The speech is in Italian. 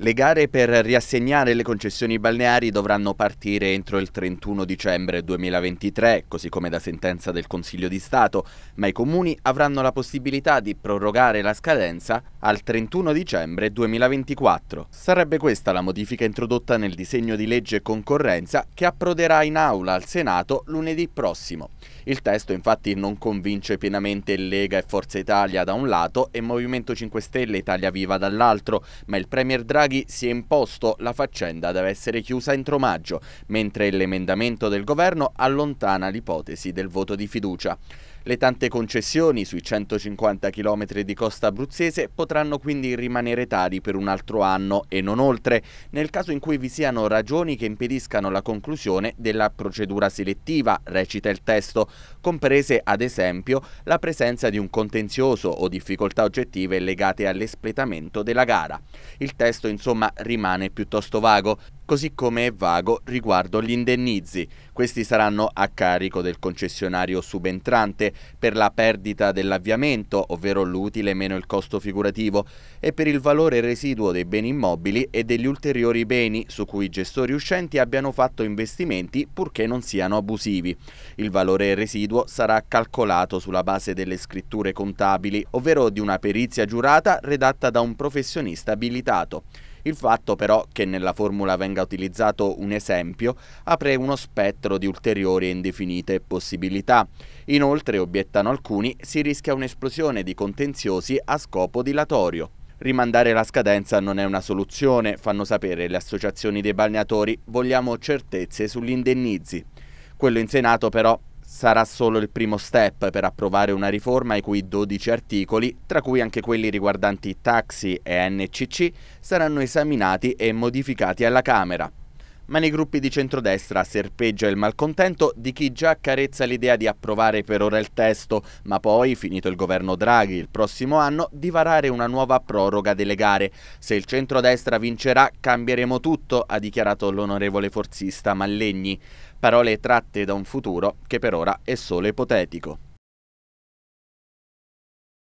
Le gare per riassegnare le concessioni balneari dovranno partire entro il 31 dicembre 2023, così come da sentenza del Consiglio di Stato, ma i comuni avranno la possibilità di prorogare la scadenza al 31 dicembre 2024. Sarebbe questa la modifica introdotta nel disegno di legge concorrenza che approderà in aula al Senato lunedì prossimo. Il testo infatti non convince pienamente Lega e Forza Italia da un lato e Movimento 5 Stelle Italia Viva dall'altro, ma il Premier Draghi Draghi si è imposto la faccenda deve essere chiusa entro maggio, mentre l'emendamento del governo allontana l'ipotesi del voto di fiducia. Le tante concessioni sui 150 km di costa abruzzese potranno quindi rimanere tali per un altro anno e non oltre, nel caso in cui vi siano ragioni che impediscano la conclusione della procedura selettiva, recita il testo, comprese ad esempio la presenza di un contenzioso o difficoltà oggettive legate all'espletamento della gara. Il testo insomma rimane piuttosto vago, così come è vago riguardo gli indennizi. Questi saranno a carico del concessionario subentrante per la perdita dell'avviamento, ovvero l'utile meno il costo figurativo, e per il valore residuo dei beni immobili e degli ulteriori beni su cui i gestori uscenti abbiano fatto investimenti purché non siano abusivi. Il valore residuo sarà calcolato sulla base delle scritture contabili, ovvero di una perizia giurata redatta da un professionista abilitato. Il fatto però che nella formula venga utilizzato un esempio apre uno spettro di ulteriori e indefinite possibilità. Inoltre, obiettano alcuni, si rischia un'esplosione di contenziosi a scopo dilatorio. Rimandare la scadenza non è una soluzione, fanno sapere le associazioni dei balneatori, vogliamo certezze sugli indennizi. Quello in Senato però sarà solo il primo step per approvare una riforma i cui 12 articoli, tra cui anche quelli riguardanti taxi e NCC, saranno esaminati e modificati alla Camera ma nei gruppi di centrodestra serpeggia il malcontento di chi già accarezza l'idea di approvare per ora il testo, ma poi, finito il governo Draghi il prossimo anno, di varare una nuova proroga delle gare. Se il centrodestra vincerà, cambieremo tutto, ha dichiarato l'onorevole forzista Mallegni. Parole tratte da un futuro che per ora è solo ipotetico.